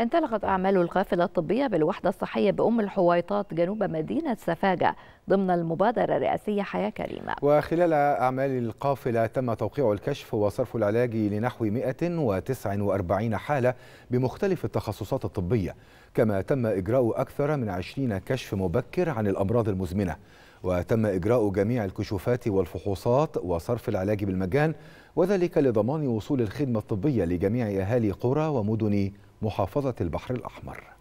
انطلقت أعمال القافلة الطبية بالوحدة الصحية بأم الحويطات جنوب مدينة سفاجة ضمن المبادرة الرئاسية حياة كريمة وخلال أعمال القافلة تم توقيع الكشف وصرف العلاج لنحو 149 حالة بمختلف التخصصات الطبية كما تم إجراء أكثر من 20 كشف مبكر عن الأمراض المزمنة وتم إجراء جميع الكشوفات والفحوصات وصرف العلاج بالمجان وذلك لضمان وصول الخدمة الطبية لجميع أهالي قرى ومدن محافظة البحر الأحمر